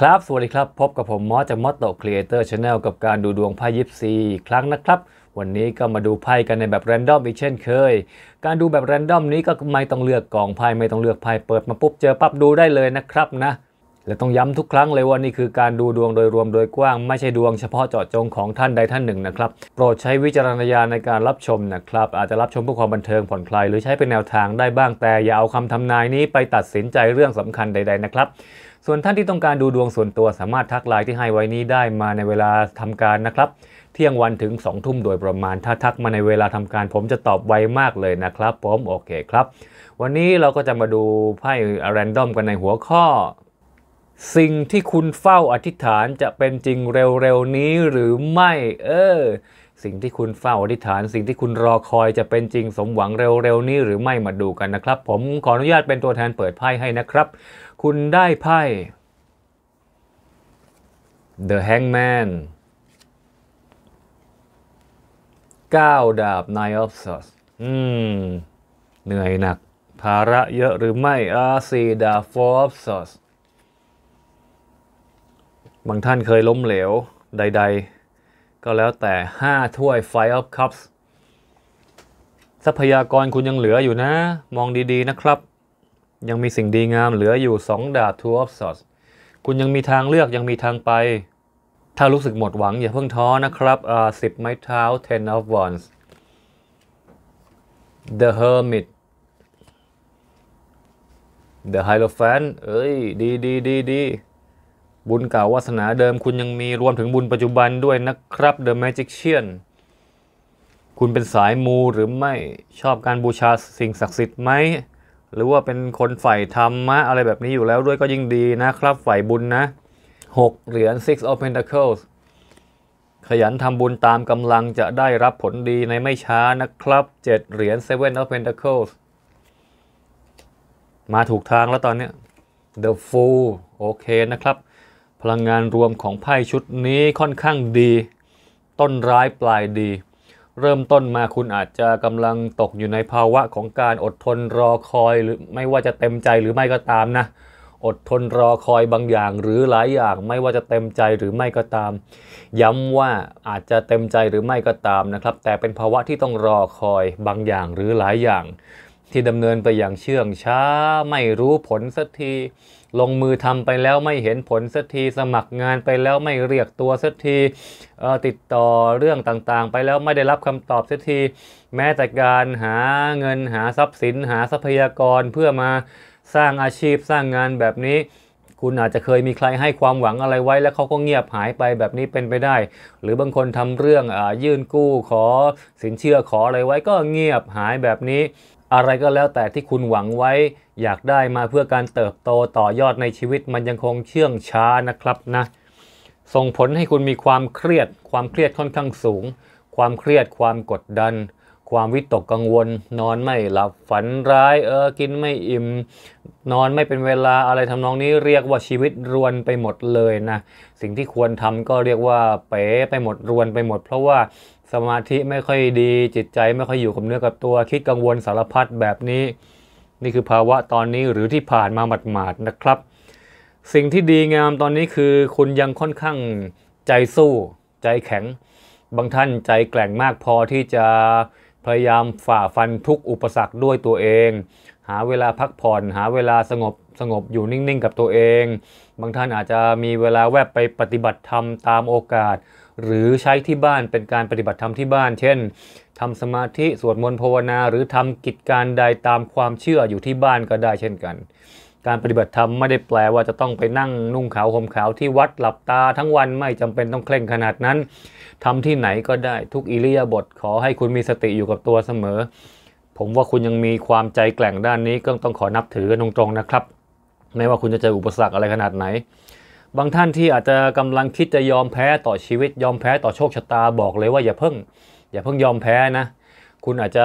ครับ สวัสดีครับ พบกับผมมอสจากมอสโตครีเอเตอร์ชาแนลกับการดูดวงไพ่ยิปซีครั้งนะครับ วันนี้ก็มาดูไพ่กันในแบบแรนดอมอีกเช่นเคย การดูแบบแรนดอมนี้ก็ไม่ต้องเลือกกองไพ่ไม่ต้องเลือกไพ่เปิดมาปุ๊บเจอปั๊บดูได้เลยนะครับนะและต้องย้ำทุกครั้งเลยว่านี่คือการดูดวงโดยรวมโดยกว้าง ไม่ใช่ดวงเฉพาะเจาะจงของท่านใดท่านหนึ่งนะครับโปรดใช้วิจารณญาณในการรับชมนะครับ อาจจะรับชมเพื่อความบันเทิงผ่อนคลายหรือใช้เป็นแนวทางได้บ้างแต่อย่าเอาคำทำนายนี้ไปตัดสินใจเรื่องสำคัญใด ๆนะครับ ส่วนท่านที่ต้องการดูดวงส่วนตัวสามารถทักไลน์ที่ให้ไว้นี้ได้มาในเวลาทำการนะครับ เที่ยงวันถึง2ทุ่มโดยประมาณ ถ้าทักมาในเวลาทำการ ผมจะตอบไวมากเลยนะครับ ผมโอเคครับวันนี้เราก็จะมาดูไพ่แรนดอมกันในหัวข้อสิ่งที่คุณเฝ้าอธิษฐานจะเป็นจริงเร็วๆ นี้หรือไม่เออสิ่งที่คุณเฝ้าอธิษฐานสิ่งที่คุณรอคอยจะเป็นจริงสมหวังเร็วๆ นี้หรือไม่มาดูกันนะครับผมขออนุญาตเป็นตัวแทนเปิดไพ่ให้นะครับ คุณได้ไพ่ The Hangman 9ดาบ Nine of Swords อืมเหนื่อยหนักภาระเยอะหรือไม่อาซีดา Four of Swords บางท่านเคยล้มเหลวใดๆ ก็แล้วแต่ 5 ถ้วย Fire u ค Cups ทรัพยากรคุณยังเหลืออยู่นะ มองดีๆ นะครับ ยังมีสิ่งดีงามเหลืออยู่ 2 ดาบ Two of Swords คุณยังมีทางเลือกยังมีทางไป ถ้ารู้สึกหมดหวังอย่าเพิ่งท้อนะครับอ่าสิบไม้เท้า Ten of Wands The Hermit The Hierophant เอ้ยดีดีดีดีบุญเก่าวาสนาเดิมคุณยังมีรวมถึงบุญปัจจุบันด้วยนะครับ The Magician คุณเป็นสายมูหรือไม่ชอบการบูชาสิ่งศักดิ์สิทธิ์ไหม หรือว่าเป็นคนใฝ่ธรรมะอะไรแบบนี้อยู่แล้วด้วยก็ยิ่งดีนะครับใฝ่บุญนะ 6เหรียญ Six of Pentacles ขยันทำบุญตามกำลังจะได้รับผลดีในไม่ช้านะครับ 7 เหรียญ Seven of Pentacles มาถูกทางแล้วตอนนี้ The Fool โอเคนะครับพลังงานรวมของไพ่ชุดนี้ค่อนข้างดี ต้นร้ายปลายดี เริ่มต้นมาคุณอาจจะกำลังตกอยู่ในภาวะของการอดทนรอคอยหรือไม่ว่าจะเต็มใจหรือไม่ก็ตามนะ อดทนรอคอยบางอย่างหรือหลายอย่าง ไม่ว่าจะเต็มใจหรือไม่ก็ตาม ย้ำว่าอาจจะเต็มใจหรือไม่ก็ตามนะครับ แต่เป็นภาวะที่ต้องรอคอยบางอย่างหรือหลายอย่าง ที่ดำเนินไปอย่างเชื่องช้า ไม่รู้ผลสักทีลงมือทำไปแล้วไม่เห็นผลสักทีสมัครงานไปแล้วไม่เรียกตัวสักทีติดต่อเรื่องต่างๆ ไปแล้วไม่ได้รับคำตอบสักทีแม้แต่การหาเงินหาทรัพย์สินหาทรัพยากร เพื่อมาสร้างอาชีพสร้างงานแบบนี้ คุณอาจจะเคยมีใครให้ความหวังอะไรไว้ แล้วเขาก็เงียบหายไปแบบนี้เป็นไปได้ หรือบางคนทำเรื่องอยื่นกู้ขอสินเชื่อขออะไรไว้ก็เงียบหายแบบนี้อะไรก็แล้วแต่ที่คุณหวังไว้อยากได้มาเพื่อการเติบโตต่อยอดในชีวิตมันยังคงเชื่องช้านะครับนะ ส่งผลให้คุณมีความเครียด ความเครียดค่อนข้างสูง ความเครียดความกดดัน ความวิตกกังวล นอนไม่หลับ ฝันร้าย เออกินไม่อิ่มนอนไม่เป็นเวลาอะไรทำนองนี้เรียกว่าชีวิตรวนไปหมดเลยนะ สิ่งที่ควรทำก็เรียกว่า เป๋ไปหมดรวนไปหมด เพราะว่าสมาธิไม่ค่อยดีจิตใจไม่ค่อยอยู่กับเนื้อกับตัวคิดกังวลสารพัดแบบนี้ นี่คือภาวะตอนนี้หรือที่ผ่านมาหมาดๆนะครับ สิ่งที่ดีงามตอนนี้คือ คุณยังค่อนข้างใจสู้ ใจแข็ง บางท่านใจแกร่งมากพอที่จะพยายามฝ่าฟันทุกอุปสรรคด้วยตัวเอง หาเวลาพักผ่อน หาเวลาสงบสงบอยู่นิ่งๆกับตัวเองบางท่านอาจจะมีเวลาแวบไปปฏิบัติธรรมตามโอกาส หรือใช้ที่บ้านเป็นการปฏิบัติธรรมที่บ้าน เช่นทำสมาธิสวดมนต์ภาวนาหรือทำกิจการใดตามความเชื่ออยู่ที่บ้านก็ได้ เช่นกัน การปฏิบัติธรรมไม่ได้แปลว่าจะต้องไปนั่งนุ่งขาวห่มขาวที่วัดหลับตาทั้งวันไม่จำเป็นต้องเคร่งขนาดนั้นทำที่ไหนก็ได้ทุกอิริยาบถขอให้คุณมีสติอยู่กับตัวเสมอ ผมว่าคุณยังมีความใจแกร่งด้านนี้ก็ต้องขอนับถือกันตรงๆนะครับไม่ว่าคุณจะเจออุปสรรคอะไรขนาดไหน บางท่านที่อาจจะกำลังคิดจะยอมแพ้ต่อชีวิตยอมแพ้ ต่อโชคชะตาบอกเลยว่าอย่าเพิ่ง อย่าเพิ่งยอมแพ้นะ คุณอาจจะ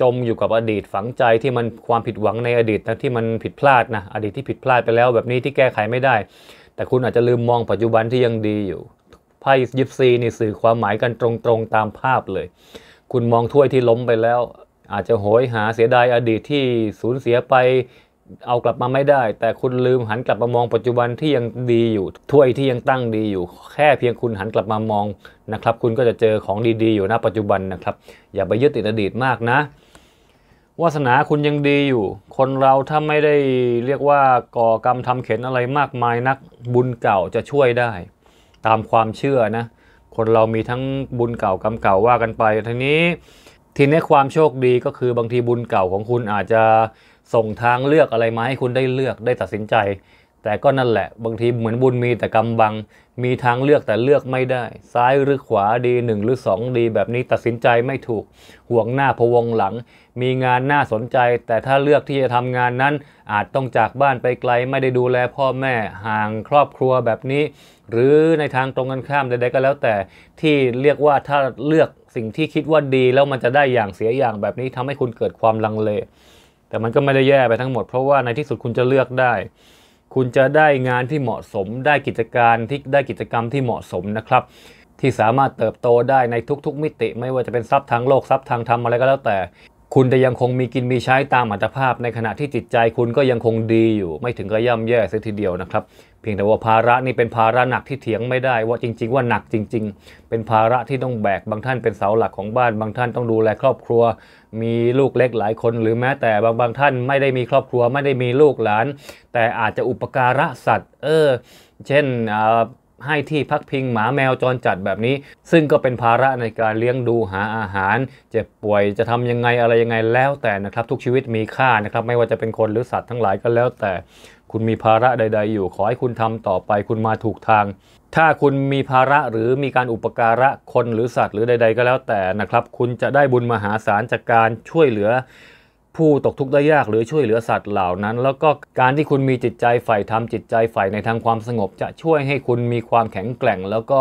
จมอยู่กับอดีตฝังใจที่มันความผิดหวังในอดีตที่มันผิดพลาดนะอดีตที่ผิดพลาดไปแล้ว แบบนี้ที่แก้ไขไม่ได้ แต่คุณอาจจะลืมมองปัจจุบันที่ยังดีอยู่ ไพ่ยิปซีนี่สื่อความหมายกันตรงๆตามภาพเลย คุณมองถ้วยที่ล้มไปแล้ว อาจจะโหยหาเสียดายอดีตที่สูญเสียไปเอากลับมาไม่ได้แต่คุณลืมหันกลับมามองปัจจุบันที่ยังดีอยู่ถ้วยที่ยังตั้งดีอยู่ แค่เพียงคุณหันกลับมามองนะครับ คุณก็จะเจอของดีๆอยู่ณปัจจุบันนะครับ อย่าไปยึดติดอดีตมากนะวาสนาคุณยังดีอยู่ คนเราถ้าไม่ได้เรียกว่าก่อกรรมทำเข็นอะไรมากมายนัก บุญเก่าจะช่วยได้ ตามความเชื่อนะ คนเรามีทั้งบุญเก่ากรรมเก่าว่ากันไปทีนี้ทีนี้ความโชคดีก็คือบางทีบุญเก่าของคุณอาจจะส่งทางเลือกอะไรมาให้คุณได้เลือกได้ตัดสินใจ แต่ก็นั่นแหละบางทีเหมือนบุญมีแต่กำบัง มีทางเลือกแต่เลือกไม่ได้ ซ้ายหรือขวาดีหนึ่งหรือสองดีแบบนี้ตัดสินใจไม่ถูก ห่วงหน้าพวงหลัง มีงานน่าสนใจ แต่ถ้าเลือกที่จะทำงานนั้นอาจต้องจากบ้านไปไกลไม่ได้ดูแลพ่อแม่ห่างครอบครัวแบบนี้ หรือในทางตรงกันข้ามใดๆก็แล้ว แต่ ที่เรียกว่าถ้าเลือกสิ่งที่คิดว่าดีแล้วมันจะได้อย่างเสียอย่างแบบนี้ทำให้คุณเกิดความลังเลแต่มันก็ไม่ได้แย่ไปทั้งหมด เพราะว่าในที่สุดคุณจะเลือกได้ คุณจะได้งานที่เหมาะสม ได้กิจการที่ได้กิจกรรมที่เหมาะสมนะครับ ที่สามารถเติบโตได้ในทุกๆ มิติ ไม่ว่าจะเป็นทรัพย์ทางโลกทรัพย์ทางธรรมอะไรก็แล้วแต่ คุณจะยังคงมีกินมีใช้ตามอัตภาพในขณะที่จิตใจคุณก็ยังคงดีอยู่ ไม่ถึงกับย่ำแย่เสียทีเดียวนะครับเพียงแต่ว่าภาระนี่เป็นภาระหนักที่เถียงไม่ได้ ว่าจริงๆว่าหนักจริงๆ เป็นภาระที่ต้องแบกบางท่านเป็นเสาหลักของบ้าน บางท่านต้องดูแลครอบครัวมีลูกเล็กหลายคนหรือแม้แต่บางบางท่านไม่ได้มีครอบครัวไม่ได้มีลูกหลาน แต่อาจจะอุปการะสัตว์เออเช่นให้ที่พักพิงหมาแมวจรจัดแบบนี้ ซึ่งก็เป็นภาระในการเลี้ยงดูหาอาหารเจ็บป่วยจะทำยังไงอะไรยังไงแล้วแต่นะครับ ทุกชีวิตมีค่านะครับไม่ว่าจะเป็นคนหรือสัตว์ทั้งหลายก็แล้วแต่คุณมีภาระใดๆ อยู่ขอให้คุณทำต่อไปคุณมาถูกทาง ถ้าคุณมีภาระหรือมีการอุปการะคนหรือสัตว์หรือใดๆ ก็แล้วแต่นะครับ คุณจะได้บุญมหาศาลจากการช่วยเหลือ ผู้ตกทุกข์ได้ยากหรือช่วยเหลือสัตว์เหล่านั้น แล้วก็การที่คุณมีจิตใจใฝ่ธรรมจิตใจใฝ่ในทางความสงบจะช่วยให้คุณมีความแข็งแกร่ง แล้วก็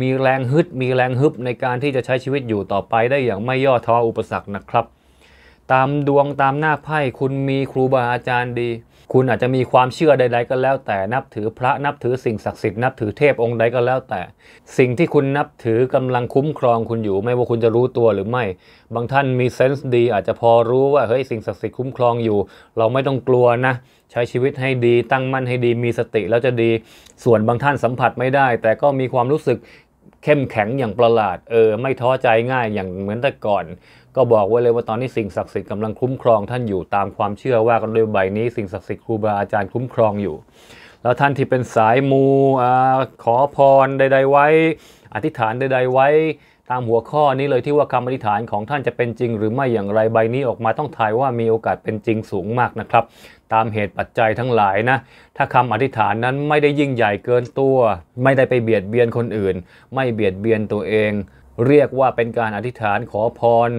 มีแรงฮึด มีแรงฮึบในการที่จะใช้ชีวิตอยู่ต่อไปได้อย่างไม่ย่อท้ออุปสรรคนะครับ ตามดวงตามหน้าไพ่คุณมีครูบาอาจารย์ดีคุณอาจจะมีความเชื่อใด ๆ ก็แล้วแต่นับถือพระนับถือสิ่งศักดิ์สิทธิ์นับถือเทพองค์ใดก็แล้วแต่ สิ่งที่คุณนับถือกำลังคุ้มครองคุณอยู่ ไม่ว่าคุณจะรู้ตัวหรือไม่ บางท่านมีเซนส์ดีอาจจะพอรู้ว่าเฮ้ยสิ่งศักดิ์สิทธิ์คุ้มครองอยู่ เราไม่ต้องกลัวนะ ใช้ชีวิตให้ดีตั้งมั่นให้ดีมีสติแล้วจะดีส่วนบางท่านสัมผัสไม่ได้ แต่ก็มีความรู้สึกเข้มแข็งอย่างประหลาด เออไม่ท้อใจง่ายอย่างเหมือนแต่ก่อนก็บอกไว้เลยว่าตอนนี้สิ่งศักดิ์สิทธิ์กำลังคุ้มครองท่านอยู่ ตามความเชื่อว่ากันด้วยใบนี้สิ่งศักดิ์สิทธิ์ครูบาอาจารย์คุ้มครองอยู่ แล้วท่านที่เป็นสายมูอขอพรใดๆไว้อธิษฐานใดๆไว้ ตามหัวข้อนี้เลยที่ว่าคำอธิษฐานของท่านจะเป็นจริง หรือไม่อย่างไรใบนี้ออกมาต้องทายว่ามีโอกาสเป็นจริงสูงมากนะครับ ตามเหตุปัจจัยทั้งหลายนะถ้าคำอธิษฐานนั้นไม่ได้ยิ่งใหญ่เกินตัว ไม่ได้ไปเบียดเบียนคนอื่น ไม่เบียดเบียนตัวเองเรียกว่าเป็นการอธิษฐานขอพร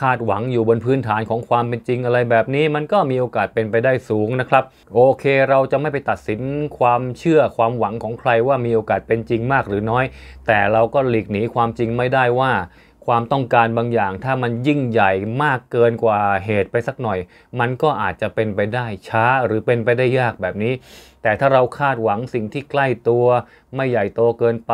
คาดหวังอยู่บนพื้นฐานของความเป็นจริงอะไรแบบนี้ มันก็มีโอกาสเป็นไปได้สูงนะครับ โอเคเราจะไม่ไปตัดสินความเชื่อความหวังของใครว่ามีโอกาสเป็นจริงมากหรือน้อย แต่เราก็หลีกหนีความจริงไม่ได้ว่า ความต้องการบางอย่าง ถ้ามันยิ่งใหญ่มากเกินกว่าเหตุไปสักหน่อย มันก็อาจจะเป็นไปได้ช้าหรือเป็นไปได้ยากแบบนี้ แต่ถ้าเราคาดหวังสิ่งที่ใกล้ตัว ไม่ใหญ่โตเกินไป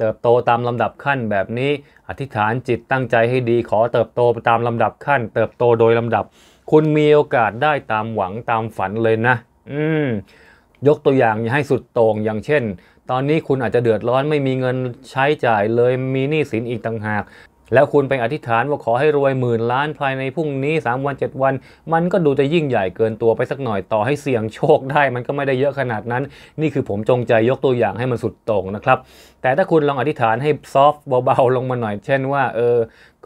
เติบโตตามลำดับขั้นแบบนี้ อธิษฐานจิตตั้งใจให้ดีขอเติบโตตามลำดับขั้น เติบโตโดยลำดับ คุณมีโอกาสได้ตามหวังตามฝันเลยนะ อืม ยกตัวอย่างให้สุดโต่งอย่างเช่น ตอนนี้คุณอาจจะเดือดร้อนไม่มีเงินใช้จ่ายเลยมีหนี้สินอีกต่างหากแล้วคุณไปอธิษฐานว่าขอให้รวยหมื่นล้านภายในพรุ่งนี้ 3 วัน 7 วัน มันก็ดูจะยิ่งใหญ่เกินตัวไปสักหน่อยต่อให้เสี่ยงโชคได้มันก็ไม่ได้เยอะขนาดนั้น นี่คือผมจงใจยกตัวอย่างให้มันสุดตรงนะครับ แต่ถ้าคุณลองอธิษฐานให้ซอฟต์เบาๆลงมาหน่อยเช่นว่าเออ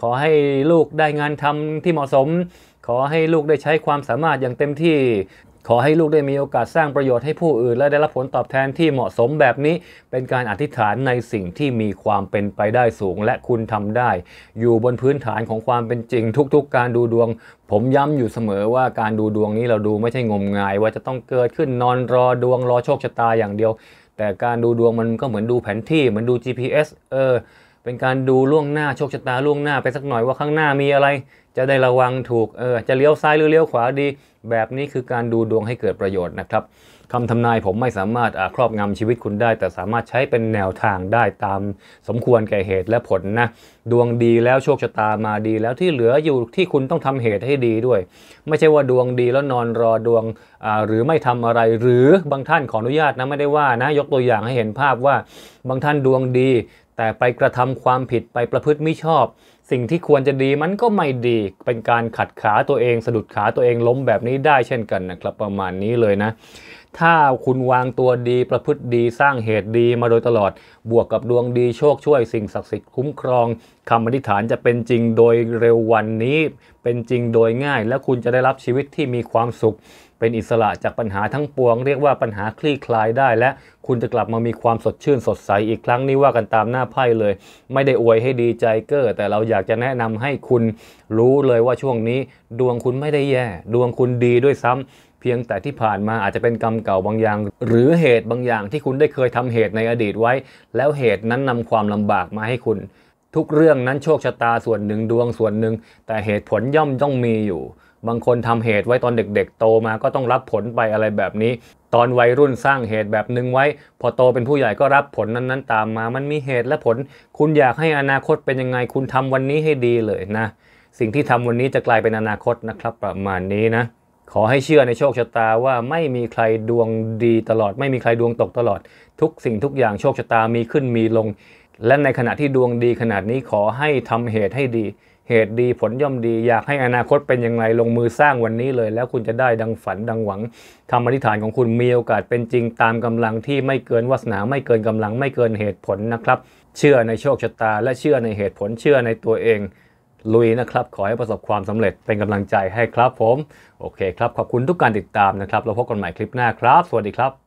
ขอให้ลูกได้งานทำที่เหมาะสม ขอให้ลูกได้ใช้ความสามารถอย่างเต็มที่ขอให้ลูกได้มีโอกาสสร้างประโยชน์ให้ผู้อื่นและได้รับผลตอบแทนที่เหมาะสมแบบนี้เป็นการอธิษฐานในสิ่งที่มีความเป็นไปได้สูงและคุณทำได้ อยู่บนพื้นฐานของความเป็นจริงทุกๆ การดูดวง ผมย้ำอยู่เสมอว่าการดูดวงนี้เราดูไม่ใช่งมงาย ว่าจะต้องเกิดขึ้นนอนรอดวงรอโชคชะตาอย่างเดียว แต่การดูดวงมันก็เหมือนดูแผนที่เหมือนดู GPS เออเป็นการดูล่วงหน้าโชคชะตาล่วงหน้า ไปสักหน่อยว่าข้างหน้ามีอะไรจะได้ระวังถูกเออจะเลี้ยวซ้ายหรือเลี้ยวขวาดี แบบนี้คือการดูดวงให้เกิดประโยชน์นะครับคำทำนายผมไม่สามารถครอบงำชีวิตคุณได้ แต่สามารถใช้เป็นแนวทางได้ตามสมควรแก่เหตุและผลนะ ดวงดีแล้วโชคชะตามาดีแล้วที่เหลืออยู่ที่คุณต้องทำเหตุให้ดีด้วย ไม่ใช่ว่าดวงดีแล้วนอนรอดวงหรือไม่ทำอะไรหรือบางท่านขออนุญาตนะไม่ได้ว่านะยกตัวอย่างให้เห็นภาพว่าบางท่านดวงดีแต่ไปกระทำความผิดไปประพฤติมิชอบ สิ่งที่ควรจะดีมันก็ไม่ดีเป็นการขัดขาตัวเองสะดุดขาตัวเองล้มแบบนี้ได้เช่นกันนะครับประมาณนี้เลยนะ ถ้าคุณวางตัวดีประพฤติดีสร้างเหตุดีมาโดยตลอดบวกกับดวงดีโชคช่วย สิ่งศักดิ์สิทธิ์คุ้มครองคำอธิษฐานจะเป็นจริงโดยเร็ววันนี้ เป็นจริงโดยง่าย และคุณจะได้รับชีวิตที่มีความสุขเป็นอิสระจากปัญหาทั้งปวง เรียกว่าปัญหาคลี่คลายได้และคุณจะกลับมามีความสดชื่นสดใส อีกครั้งนี่ว่ากันตามหน้าไพ่เลย ไม่ได้อวยให้ดีใจเกอร์แต่เราอยากจะแนะนำให้คุณรู้เลยว่าช่วงนี้ดวงคุณไม่ได้แย่ ดวงคุณดีด้วยซ้ำพียงแต่ที่ผ่านมาอาจจะเป็นกรรมเก่าบางอย่าง หรือเหตุบางอย่างที่คุณได้เคยทำเหตุในอดีตไว้ แล้วเหตุนั้นนำความลำบากมาให้คุณ ทุกเรื่องนั้นโชคชะตาส่วนหนึ่งดวงส่วนหนึ่ง แต่เหตุผลย่อมต้องมีอยู่บางคนทำเหตุไว้ตอนเด็กๆโตมาก็ต้องรับผลไปอะไรแบบนี้ ตอนวัยรุ่นสร้างเหตุแบบนึงไว้ พอโตเป็นผู้ใหญ่ก็รับผลนั้นๆตามมา มันมีเหตุและผล คุณอยากให้อนาคตเป็นยังไงคุณทำวันนี้ให้ดีเลยนะสิ่งที่ทำวันนี้จะกลายเป็นอนาคตนะครับ ประมาณนี้นะ ขอให้เชื่อในโชคชะตาว่าไม่มีใครดวงดีตลอด ไม่มีใครดวงตกตลอดทุกสิ่งทุกอย่างโชคชะตามีขึ้นมีลง และในขณะที่ดวงดีขนาดนี้ขอให้ทำเหตุให้ดีเหตุดีผลย่อมดีอยากให้อนาคตเป็นอย่างไรลงมือสร้างวันนี้เลย แล้วคุณจะได้ดังฝันดังหวังคำอธิษฐานของคุณมีโอกาสเป็นจริงตามกำลังที่ไม่เกินวาสนา ไม่เกินกำลังไม่เกินเหตุผลนะครับเชื่อในโชคชะตา และเชื่อในเหตุผลเชื่อในตัวเองลุยนะครับขอให้ประสบความสำเร็จเป็นกำลังใจให้ครับผม โอเคครับขอบคุณทุกการติดตามนะครับเราพบกันใหม่คลิปหน้าครับ สวัสดีครับ